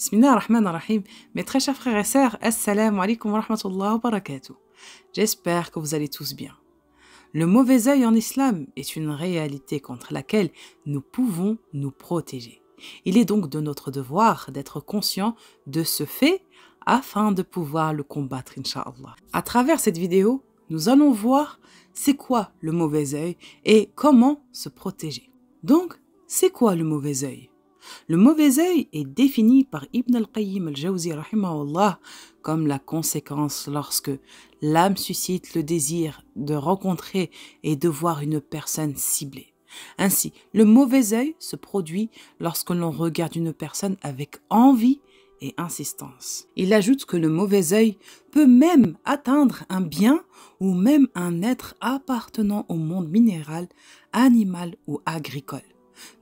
Bismillah Mes très chers frères et sœurs, Assalamu alaikum wa rahmatullahi wa barakatuh. J'espère que vous allez tous bien. Le mauvais œil en islam est une réalité contre laquelle nous pouvons nous protéger. Il est donc de notre devoir d'être conscient de ce fait afin de pouvoir le combattre, inshallah. À travers cette vidéo, nous allons voir c'est quoi le mauvais œil et comment se protéger. Donc, c'est quoi le mauvais œil le mauvais œil est défini par Ibn al-Qayyim al-Jawzi comme la conséquence lorsque l'âme suscite le désir de rencontrer et de voir une personne ciblée. Ainsi, le mauvais œil se produit lorsque l'on regarde une personne avec envie et insistance. Il ajoute que le mauvais œil peut même atteindre un bien ou même un être appartenant au monde minéral, animal ou agricole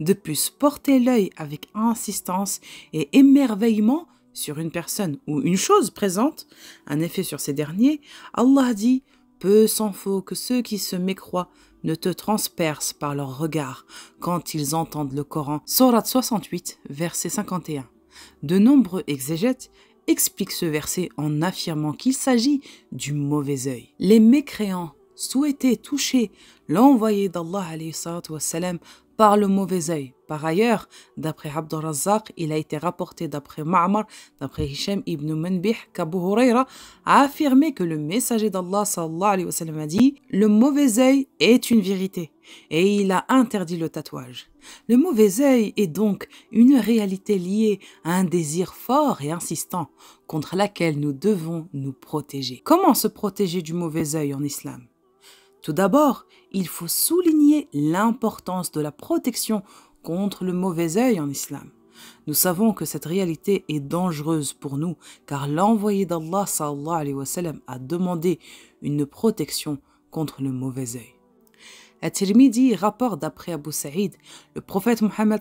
de plus, porter l'œil avec insistance et émerveillement sur une personne ou une chose présente, un effet sur ces derniers, Allah dit Peu s'en faut que ceux qui se mécroient ne te transpercent par leur regard quand ils entendent le Coran. Sorat 68, verset 51. De nombreux exégètes expliquent ce verset en affirmant qu'il s'agit du mauvais œil. Les mécréants souhaiter toucher l'envoyé d'Allah par le mauvais œil. Par ailleurs, d'après al razak il a été rapporté d'après Ma'mar, d'après Hisham ibn Manbih, qu'Abu Huraira a affirmé que le messager d'Allah a dit « Le mauvais œil est une vérité » et il a interdit le tatouage. Le mauvais œil est donc une réalité liée à un désir fort et insistant contre laquelle nous devons nous protéger. Comment se protéger du mauvais œil en islam tout d'abord, il faut souligner l'importance de la protection contre le mauvais œil en islam. Nous savons que cette réalité est dangereuse pour nous car l'envoyé d'Allah a demandé une protection contre le mauvais œil. At-Tirmidhi rapporte d'après Abu Saïd, le prophète Mohammed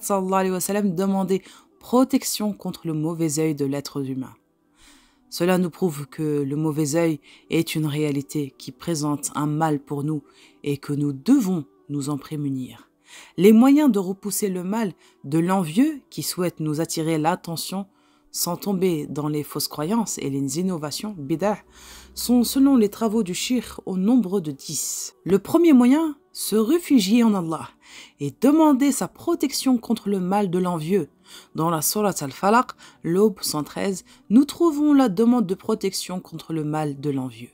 demandait protection contre le mauvais œil de l'être humain. Cela nous prouve que le mauvais œil est une réalité qui présente un mal pour nous et que nous devons nous en prémunir. Les moyens de repousser le mal de l'envieux qui souhaite nous attirer l'attention sans tomber dans les fausses croyances et les innovations bid'ah sont selon les travaux du shir au nombre de dix. Le premier moyen, se réfugier en Allah et demander sa protection contre le mal de l'envieux dans la Surat al-Falaq, l'aube 113, nous trouvons la demande de protection contre le mal de l'envieux.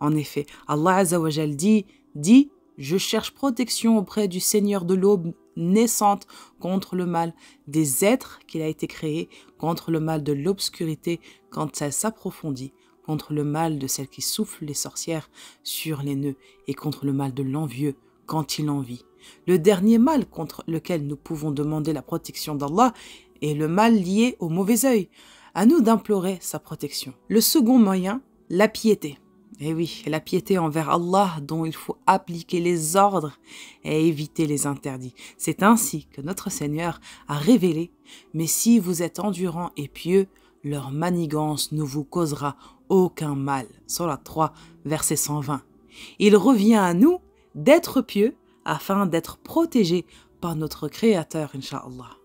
En effet, Allah Azzawajal dit, dit je cherche protection auprès du Seigneur de l'aube naissante contre le mal des êtres qu'il a été créé, contre le mal de l'obscurité quand elle s'approfondit, contre le mal de celle qui souffle les sorcières sur les nœuds et contre le mal de l'envieux quand il en vit. Le dernier mal contre lequel nous pouvons demander la protection d'Allah est le mal lié au mauvais œil. À nous d'implorer sa protection. Le second moyen, la piété. Eh oui, la piété envers Allah dont il faut appliquer les ordres et éviter les interdits. C'est ainsi que notre Seigneur a révélé, mais si vous êtes endurants et pieux, leur manigance ne vous causera aucun mal. Sur la 3, verset 120. Il revient à nous d'être pieux afin d'être protégé par notre Créateur, Inch'Allah.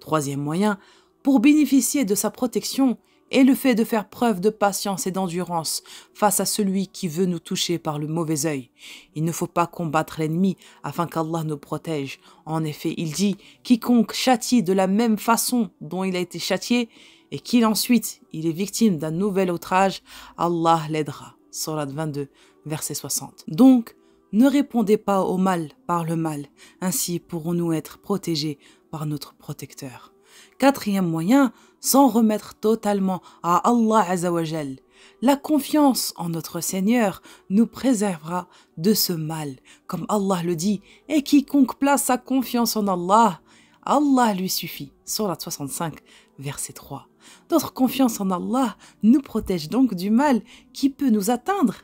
Troisième moyen, pour bénéficier de sa protection, est le fait de faire preuve de patience et d'endurance face à celui qui veut nous toucher par le mauvais œil. Il ne faut pas combattre l'ennemi afin qu'Allah nous protège. En effet, il dit quiconque châtie de la même façon dont il a été châtié et qu'il ensuite il est victime d'un nouvel outrage, Allah l'aidera. Surat 22, verset 60. Donc, ne répondez pas au mal par le mal, ainsi pourrons-nous être protégés par notre protecteur. Quatrième moyen, s'en remettre totalement à Allah azawajel. La confiance en notre Seigneur nous préservera de ce mal, comme Allah le dit, et quiconque place sa confiance en Allah, Allah lui suffit. Surat 65, verset 3. Notre confiance en Allah nous protège donc du mal qui peut nous atteindre,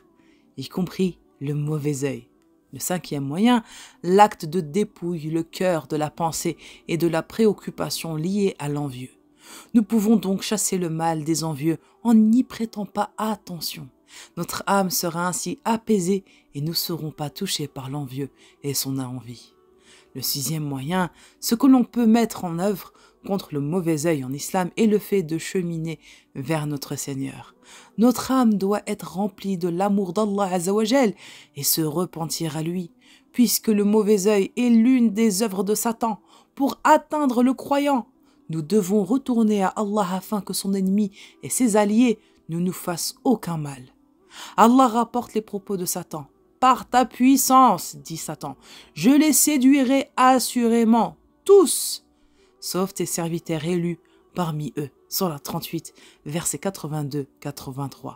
y compris le mauvais œil. Le cinquième moyen, l'acte de dépouille le cœur de la pensée et de la préoccupation liée à l'envieux. Nous pouvons donc chasser le mal des envieux en n'y prêtant pas attention. Notre âme sera ainsi apaisée et nous ne serons pas touchés par l'envieux et son envie. Le sixième moyen, ce que l'on peut mettre en œuvre contre le mauvais œil en islam et le fait de cheminer vers notre Seigneur. Notre âme doit être remplie de l'amour d'Allah Azawajel et se repentir à lui, puisque le mauvais œil est l'une des œuvres de Satan pour atteindre le croyant. Nous devons retourner à Allah afin que son ennemi et ses alliés ne nous fassent aucun mal. Allah rapporte les propos de Satan. Par ta puissance, dit Satan, je les séduirai assurément, tous sauf tes serviteurs élus parmi eux. la 38, verset 82-83.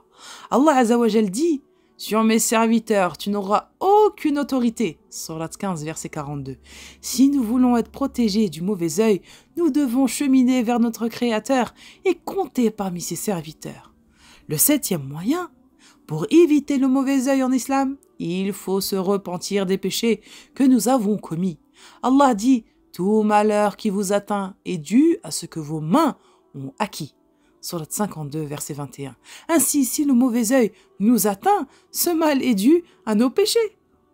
Allah Azawajal dit Sur mes serviteurs, tu n'auras aucune autorité. sur la 15, verset 42. Si nous voulons être protégés du mauvais œil, nous devons cheminer vers notre Créateur et compter parmi ses serviteurs. Le septième moyen pour éviter le mauvais œil en islam, il faut se repentir des péchés que nous avons commis. Allah dit tout malheur qui vous atteint est dû à ce que vos mains ont acquis. Surat 52, verset 21. Ainsi, si le mauvais œil nous atteint, ce mal est dû à nos péchés.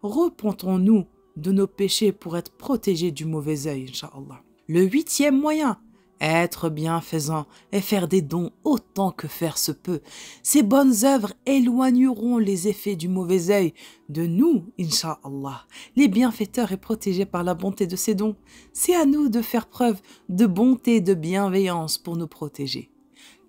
Repentons-nous de nos péchés pour être protégés du mauvais œil, Inch'Allah. Le huitième moyen être bienfaisant et faire des dons autant que faire se peut, ces bonnes œuvres éloigneront les effets du mauvais œil de nous, Inshallah, Les bienfaiteurs est protégés par la bonté de ces dons. C'est à nous de faire preuve de bonté et de bienveillance pour nous protéger.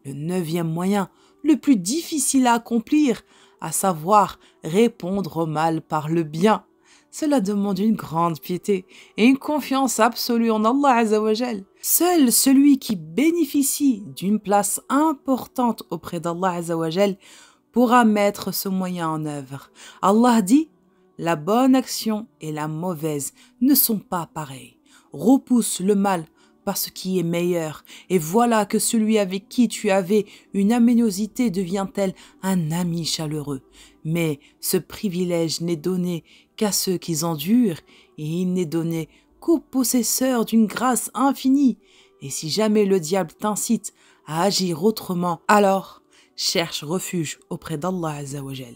Le neuvième moyen, le plus difficile à accomplir, à savoir répondre au mal par le bien. Cela demande une grande piété et une confiance absolue en Allah Azzawajal. Seul celui qui bénéficie d'une place importante auprès d'Allah azawajel pourra mettre ce moyen en œuvre. Allah dit La bonne action et la mauvaise ne sont pas pareilles. Repousse le mal par ce qui est meilleur, et voilà que celui avec qui tu avais une aménosité devient-elle un ami chaleureux. Mais ce privilège n'est donné qu'à ceux qui endurent, et il n'est donné possesseur d'une grâce infinie, et si jamais le diable t'incite à agir autrement, alors cherche refuge auprès d'Allah Azzawajal.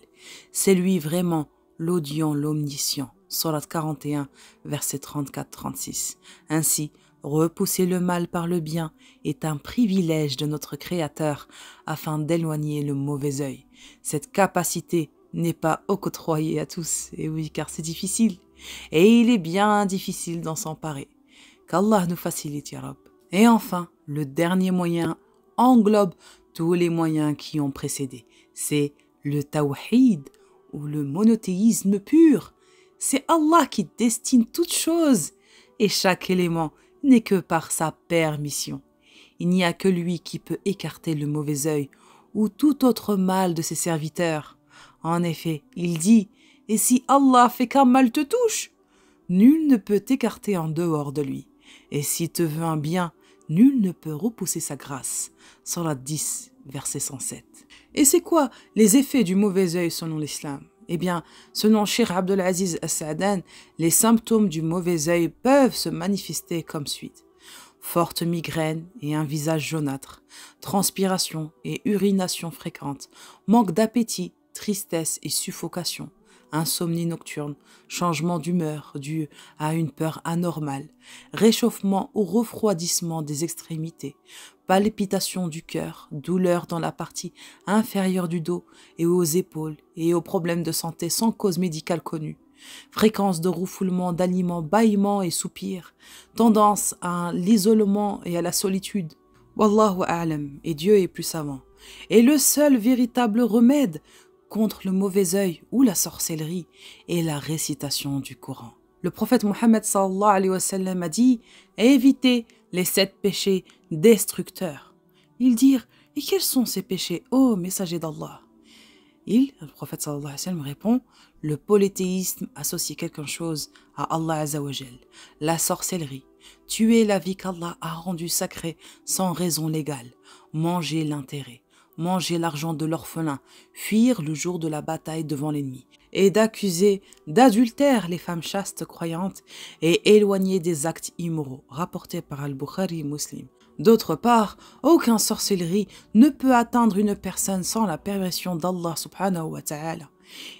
C'est lui vraiment l'audient l'omniscient. Surat 41, versets 34-36. Ainsi, repousser le mal par le bien est un privilège de notre Créateur afin d'éloigner le mauvais œil. Cette capacité n'est pas octroyée à tous, et oui, car c'est difficile et il est bien difficile d'en s'emparer. Qu'Allah nous facilite, Ya Et enfin, le dernier moyen englobe tous les moyens qui ont précédé. C'est le tawhid ou le monothéisme pur. C'est Allah qui destine toutes choses et chaque élément n'est que par sa permission. Il n'y a que lui qui peut écarter le mauvais œil ou tout autre mal de ses serviteurs. En effet, il dit et si Allah fait qu'un mal te touche, nul ne peut t'écarter en dehors de lui. Et s'il te veut un bien, nul ne peut repousser sa grâce. Salat 10, verset 107. Et c'est quoi les effets du mauvais œil selon l'islam Eh bien, selon Sheikh Abdelaziz al sadan les symptômes du mauvais œil peuvent se manifester comme suite. Forte migraine et un visage jaunâtre, transpiration et urination fréquentes, manque d'appétit, tristesse et suffocation, insomnie nocturne, changement d'humeur dû à une peur anormale, réchauffement ou refroidissement des extrémités, palpitations du cœur, douleur dans la partie inférieure du dos et aux épaules et aux problèmes de santé sans cause médicale connue fréquence de roufoulement d'aliments, bâillements et soupirs, tendance à l'isolement et à la solitude. Wallahu a'lam, et Dieu est plus savant. Et le seul véritable remède contre le mauvais œil ou la sorcellerie et la récitation du Coran. Le prophète Mohammed a dit Évitez les sept péchés destructeurs. Ils dirent Et quels sont ces péchés, ô messager d'Allah Il, le prophète répond Le polythéisme associe quelque chose à Allah azawajel, la sorcellerie, tuer la vie qu'Allah a rendue sacrée sans raison légale, manger l'intérêt, manger l'argent de l'orphelin, fuir le jour de la bataille devant l'ennemi, et d'accuser d'adultère les femmes chastes croyantes et éloigner des actes immoraux, rapportés par Al-Bukhari Muslim. D'autre part, aucune sorcellerie ne peut atteindre une personne sans la permission d'Allah subhanahu wa ta'ala.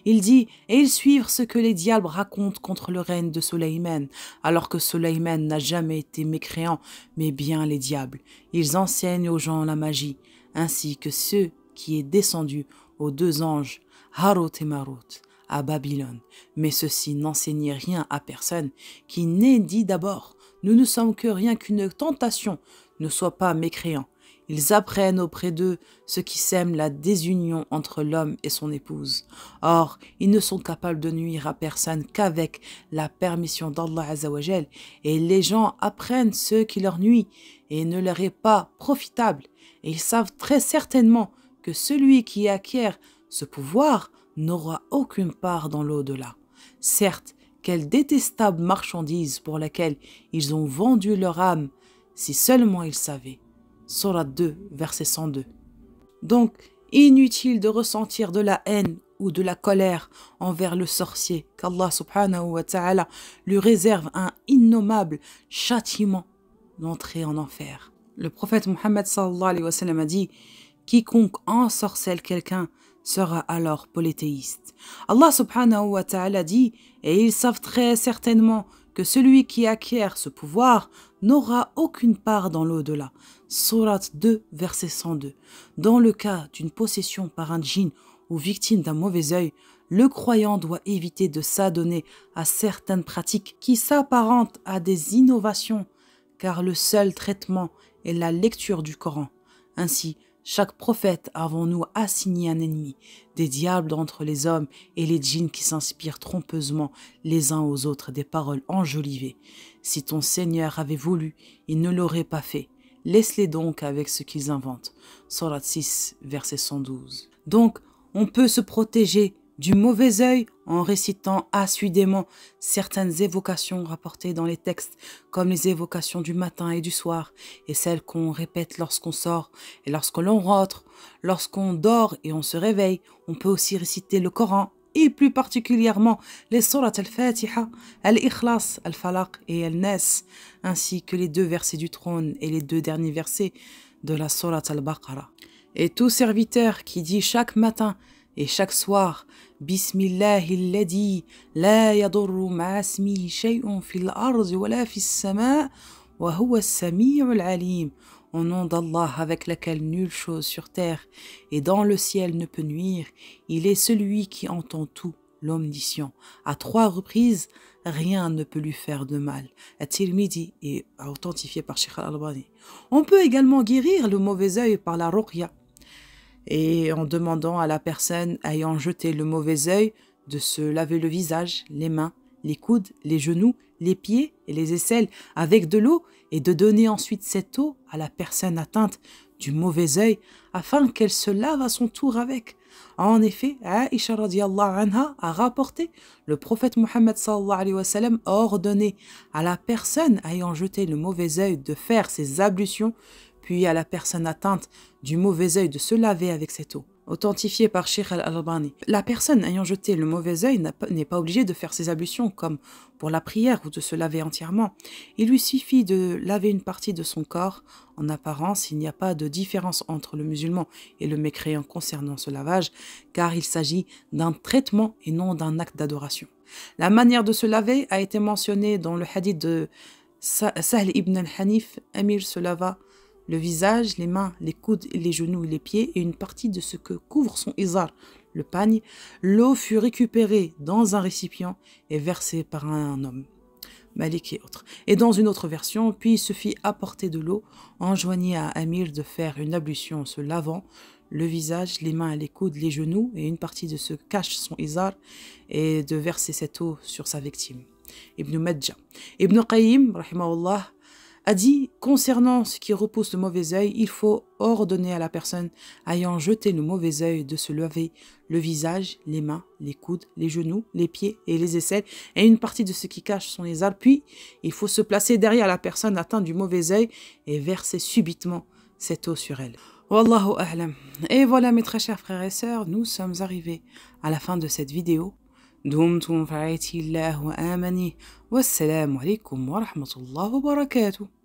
Il dit « Et ils suivent ce que les diables racontent contre le règne de Soleiman, alors que Soleiman n'a jamais été mécréant, mais bien les diables. Ils enseignent aux gens la magie, ainsi que ceux qui est descendu aux deux anges Harut et Marut à Babylone. Mais ceci n'enseignait rien à personne qui n'ait dit d'abord Nous ne sommes que rien qu'une tentation, ne sois pas mécréant. Ils apprennent auprès d'eux ce qui sème la désunion entre l'homme et son épouse. Or, ils ne sont capables de nuire à personne qu'avec la permission d'Allah azawajel. et les gens apprennent ce qui leur nuit et ne leur est pas profitable ils savent très certainement que celui qui acquiert ce pouvoir n'aura aucune part dans l'au-delà. Certes, quelle détestable marchandise pour laquelle ils ont vendu leur âme, si seulement ils savaient. Surat 2, verset 102. Donc, inutile de ressentir de la haine ou de la colère envers le sorcier, qu'Allah subhanahu wa ta'ala lui réserve un innommable châtiment d'entrer en enfer. Le prophète Mohammed a dit Quiconque ensorcelle quelqu'un sera alors polythéiste. Allah subhanahu wa ta'ala dit Et ils savent très certainement que celui qui acquiert ce pouvoir n'aura aucune part dans l'au-delà. Surat 2, verset 102. Dans le cas d'une possession par un djinn ou victime d'un mauvais œil, le croyant doit éviter de s'adonner à certaines pratiques qui s'apparentent à des innovations, car le seul traitement et la lecture du Coran. Ainsi, chaque prophète avons-nous assigné un ennemi, des diables entre les hommes et les djinns qui s'inspirent trompeusement les uns aux autres des paroles enjolivées. Si ton Seigneur avait voulu, il ne l'aurait pas fait. Laisse-les donc avec ce qu'ils inventent. Surat 6, verset 112. Donc, on peut se protéger du mauvais œil en récitant assidûment certaines évocations rapportées dans les textes, comme les évocations du matin et du soir, et celles qu'on répète lorsqu'on sort et lorsque l'on rentre, lorsqu'on dort et on se réveille. On peut aussi réciter le Coran et plus particulièrement les surat al-Fatiha, al-Ikhlas, al-Falaq et al-Nas, ainsi que les deux versets du trône et les deux derniers versets de la surat al-Baqarah. Et tout serviteur qui dit chaque matin et chaque soir بسم الله الذي لا يضر مع اسمه شيء في الأرض ولا في السماء وهو السميع العليم Au nom d'Allah avec laquelle nulle chose sur terre et dans le ciel ne peut nuire, il est celui qui entend tout, l'omniscient. À trois reprises, rien ne peut lui faire de mal. At-Tirmidhi et authentifié par Sheikh al-Albani. On peut également guérir le mauvais œil par la ruqya et en demandant à la personne ayant jeté le mauvais œil de se laver le visage, les mains, les coudes, les genoux, les pieds et les aisselles avec de l'eau et de donner ensuite cette eau à la personne atteinte du mauvais œil afin qu'elle se lave à son tour avec. En effet, Aisha anha a rapporté le prophète Mohammed a ordonné à la personne ayant jeté le mauvais œil de faire ses ablutions puis à la personne atteinte du mauvais œil de se laver avec cette eau. Authentifié par Sheikh al-Albani, la personne ayant jeté le mauvais œil n'est pas obligée de faire ses ablutions comme pour la prière ou de se laver entièrement. Il lui suffit de laver une partie de son corps. En apparence, il n'y a pas de différence entre le musulman et le mécréant concernant ce lavage, car il s'agit d'un traitement et non d'un acte d'adoration. La manière de se laver a été mentionnée dans le hadith de Sahl ibn al-Hanif, Amir se lava le visage, les mains, les coudes, les genoux, les pieds et une partie de ce que couvre son izar, le pagne, l'eau fut récupérée dans un récipient et versée par un homme, Malik et autres. Et dans une autre version, puis il se fit apporter de l'eau, enjoignit à Amir de faire une ablution en se lavant, le visage, les mains, les coudes, les genoux et une partie de ce cache son izar et de verser cette eau sur sa victime. Ibn Majah. Ibn Qayyim, rahimahullah, a dit Concernant ce qui repousse le mauvais œil, il faut ordonner à la personne ayant jeté le mauvais œil de se lever le visage, les mains, les coudes, les genoux, les pieds et les aisselles, et une partie de ce qui cache les les Puis, il faut se placer derrière la personne atteinte du mauvais œil et verser subitement cette eau sur elle. Wallahu ahlam. Et voilà mes très chers frères et sœurs, nous sommes arrivés à la fin de cette vidéo. دمتم في رعاية الله وآمنه والسلام عليكم ورحمة الله وبركاته